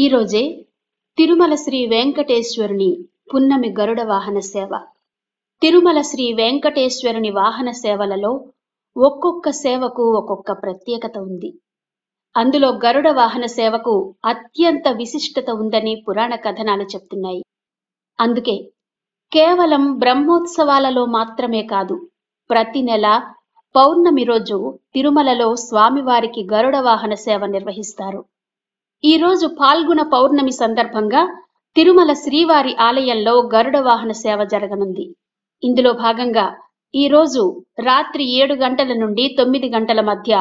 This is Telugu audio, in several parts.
ఈరోజే తిరుమల శ్రీ వెంకటేశ్వరుని పున్నమి గరుడ వాహన సేవ తిరుమల శ్రీ వెంకటేశ్వరుని వాహన సేవలలో ఒక్కొక్క సేవకు ఒక్కొక్క ప్రత్యేకత ఉంది అందులో గరుడ వాహన సేవకు అత్యంత విశిష్టత ఉందని పురాణ కథనాలు చెప్తున్నాయి అందుకే కేవలం బ్రహ్మోత్సవాలలో మాత్రమే కాదు ప్రతి నెల పౌర్ణమి రోజు తిరుమలలో స్వామివారికి గరుడ వాహన సేవ నిర్వహిస్తారు ఈరోజు పాల్గొన పౌర్ణమి సందర్భంగా తిరుమల శ్రీవారి ఆలయంలో గరుడ వాహన సేవ జరగనుంది ఇందులో భాగంగా ఈరోజు రాత్రి ఏడు గంటల నుండి తొమ్మిది గంటల మధ్య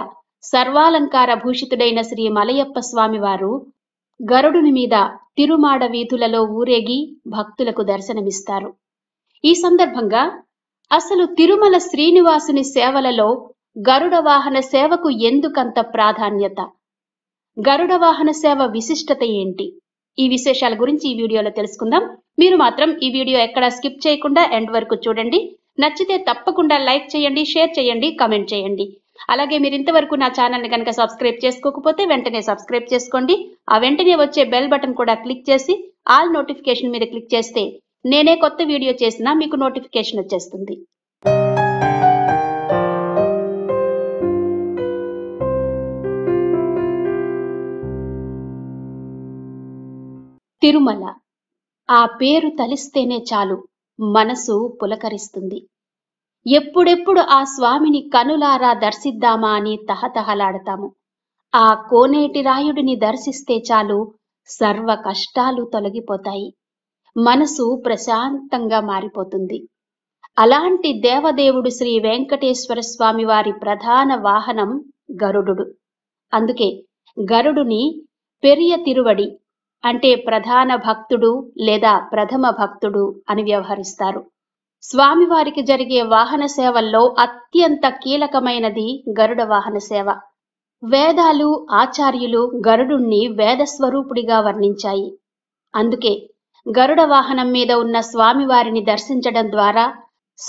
సర్వాలంకార భూషితుడైన శ్రీ మలయప్ప స్వామివారు గరుడుని మీద తిరుమాడ వీధులలో ఊరేగి భక్తులకు దర్శనమిస్తారు ఈ సందర్భంగా అసలు తిరుమల శ్రీనివాసుని సేవలలో గరుడ వాహన సేవకు ఎందుకంత ప్రాధాన్యత గరుడ వాహన సేవ విశిష్టత ఏంటి ఈ విశేషాల గురించి ఈ వీడియోలో తెలుసుకుందాం మీరు మాత్రం ఈ వీడియో ఎక్కడా స్కిప్ చేయకుండా ఎండ్ వరకు చూడండి నచ్చితే తప్పకుండా లైక్ చేయండి షేర్ చేయండి కమెంట్ చేయండి అలాగే మీరు ఇంతవరకు నా ఛానల్ని కనుక సబ్స్క్రైబ్ చేసుకోకపోతే వెంటనే సబ్స్క్రైబ్ చేసుకోండి ఆ వెంటనే వచ్చే బెల్ బటన్ కూడా క్లిక్ చేసి ఆల్ నోటిఫికేషన్ మీద క్లిక్ చేస్తే నేనే కొత్త వీడియో చేసినా మీకు నోటిఫికేషన్ వచ్చేస్తుంది తిరుమల ఆ పేరు తలిస్తేనే చాలు మనసు పులకరిస్తుంది ఎప్పుడెప్పుడు ఆ స్వామిని కనులారా దర్శిద్దామా అని తహతహలాడతాము ఆ కోనేటి రాయుడిని దర్శిస్తే చాలు సర్వ కష్టాలు తొలగిపోతాయి మనసు ప్రశాంతంగా మారిపోతుంది అలాంటి దేవదేవుడు శ్రీ వెంకటేశ్వర స్వామి వారి ప్రధాన వాహనం గరుడు అందుకే గరుడుని పెరియ తిరువడి అంటే ప్రధాన భక్తుడు లేదా ప్రథమ భక్తుడు అని వ్యవహరిస్తారు స్వామివారికి జరిగే వాహన సేవల్లో అత్యంత కీలకమైనది గరుడ వాహన సేవ వేదాలు ఆచార్యులు గరుడుణ్ణి వేదస్వరూపుడిగా వర్ణించాయి అందుకే గరుడ వాహనం మీద ఉన్న స్వామివారిని దర్శించడం ద్వారా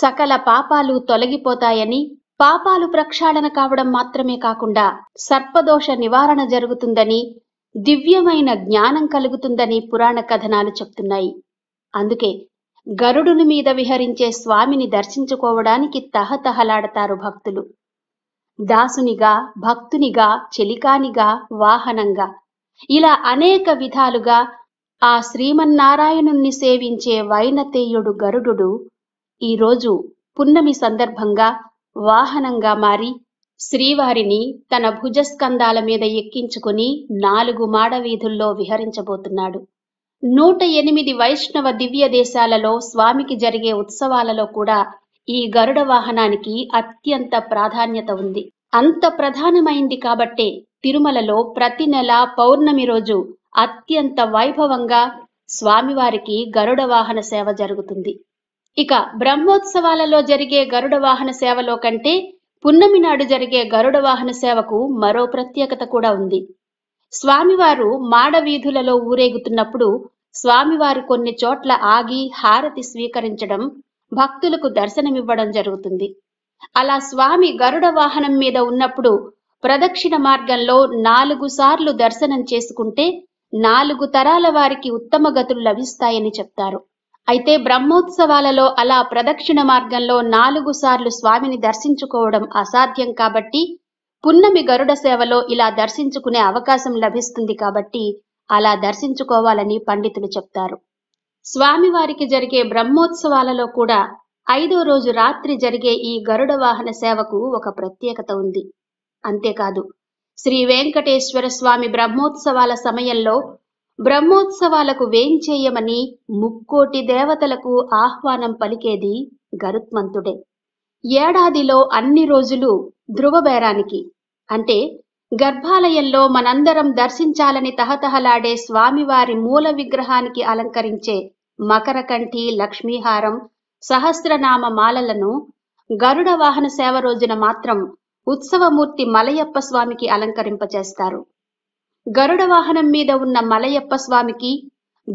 సకల పాపాలు తొలగిపోతాయని పాపాలు ప్రక్షాళన కావడం మాత్రమే కాకుండా సర్పదోష నివారణ జరుగుతుందని దివ్యమైన జ్ఞానం కలుగుతుందని పురాణ కథనాలు చెప్తున్నాయి అందుకే గరుడుని మీద విహరించే స్వామిని దర్శించుకోవడానికి తహతహలాడతారు భక్తులు దాసునిగా భక్తునిగా చెలికానిగా వాహనంగా ఇలా అనేక విధాలుగా ఆ శ్రీమన్నారాయణుణ్ణి సేవించే వైనతేయుడు గరుడు ఈరోజు పున్నమి సందర్భంగా వాహనంగా మారి శ్రీవారిని తన భుజస్కందాల మీద ఎక్కించుకుని నాలుగు మాడవీధుల్లో విహరించబోతున్నాడు నూట ఎనిమిది వైష్ణవ దివ్య దేశాలలో స్వామికి జరిగే ఉత్సవాలలో కూడా ఈ గరుడ వాహనానికి అత్యంత ప్రాధాన్యత ఉంది అంత ప్రధానమైంది కాబట్టే తిరుమలలో ప్రతి నెల పౌర్ణమి రోజు అత్యంత వైభవంగా స్వామివారికి గరుడ వాహన సేవ జరుగుతుంది ఇక బ్రహ్మోత్సవాలలో జరిగే గరుడ వాహన సేవలో కంటే పున్నమి నాడు జరిగే గరుడ వాహన సేవకు మరో ప్రత్యేకత కూడా ఉంది స్వామివారు మాడవీధులలో ఊరేగుతున్నప్పుడు స్వామివారు కొన్ని చోట్ల ఆగి హారతి స్వీకరించడం భక్తులకు దర్శనమివ్వడం జరుగుతుంది అలా స్వామి గరుడ వాహనం మీద ఉన్నప్పుడు ప్రదక్షిణ మార్గంలో నాలుగు సార్లు దర్శనం చేసుకుంటే నాలుగు తరాల వారికి ఉత్తమ గతులు లభిస్తాయని చెప్తారు అయితే బ్రహ్మోత్సవాలలో అలా ప్రదక్షిణ మార్గంలో నాలుగు సార్లు స్వామిని దర్శించుకోవడం అసాధ్యం కాబట్టి పున్నమి గరుడ సేవలో ఇలా దర్శించుకునే అవకాశం లభిస్తుంది కాబట్టి అలా దర్శించుకోవాలని పండితులు చెప్తారు స్వామివారికి జరిగే బ్రహ్మోత్సవాలలో కూడా ఐదో రోజు రాత్రి జరిగే ఈ గరుడ వాహన సేవకు ఒక ప్రత్యేకత ఉంది అంతేకాదు శ్రీ వెంకటేశ్వర స్వామి బ్రహ్మోత్సవాల సమయంలో బ్రహ్మోత్సవాలకు వేంచేయమని ముక్కోటి దేవతలకు ఆహ్వానం పలికేది గరుత్మంతుడే ఏడాదిలో అన్ని రోజులు ధ్రువబేరానికి అంటే గర్భాలయంలో మనందరం దర్శించాలని తహతహలాడే స్వామివారి మూల విగ్రహానికి అలంకరించే మకరకంఠి లక్ష్మీహారం సహస్రనామ మాలలను గరుడ వాహన సేవ రోజున మాత్రం ఉత్సవమూర్తి మలయప్ప స్వామికి అలంకరింపచేస్తారు గరుడ వాహనం మీద ఉన్న మలయప్ప స్వామికి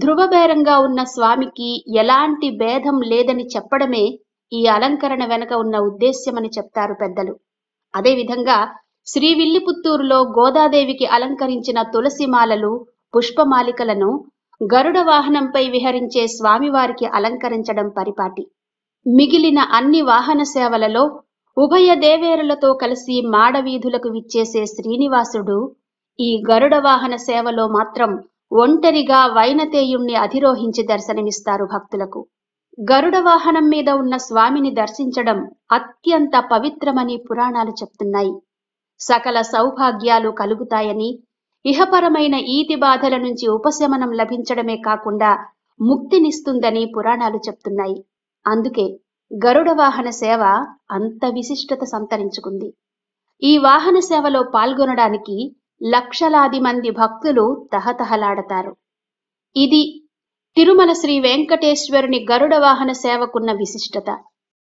ధృవబేరంగా ఉన్న స్వామికి ఎలాంటి భేదం లేదని చెప్పడమే ఈ అలంకరణ వెనక ఉన్న ఉద్దేశ్యమని చెప్తారు పెద్దలు అదేవిధంగా శ్రీ విల్లిపుత్తూరులో గోదాదేవికి అలంకరించిన తులసిమాలలు పుష్పమాలికలను గరుడ వాహనంపై విహరించే స్వామివారికి అలంకరించడం పరిపాటి మిగిలిన అన్ని వాహన సేవలలో ఉభయ దేవేరులతో కలిసి మాడవీధులకు విచ్చేసే శ్రీనివాసుడు ఈ గరుడ వాహన సేవలో మాత్రం ఒంటరిగా వైనతేయుణ్ణి అధిరోహించి దర్శనమిస్తారు భక్తులకు గరుడ వాహనం మీద ఉన్న స్వామిని దర్శించడం అత్యంత పవిత్రమని పురాణాలు చెప్తున్నాయి సకల సౌభాగ్యాలు కలుగుతాయని ఇహపరమైన ఈతి బాధల నుంచి ఉపశమనం లభించడమే కాకుండా ముక్తినిస్తుందని పురాణాలు చెప్తున్నాయి అందుకే గరుడ వాహన సేవ అంత విశిష్టత సంతరించుకుంది ఈ వాహన సేవలో పాల్గొనడానికి లక్షలాది మంది భక్తులు తహతహలాడతారు ఇది తిరుమల శ్రీ వెంకటేశ్వరుని గరుడ వాహన సేవకున్న విశిష్టత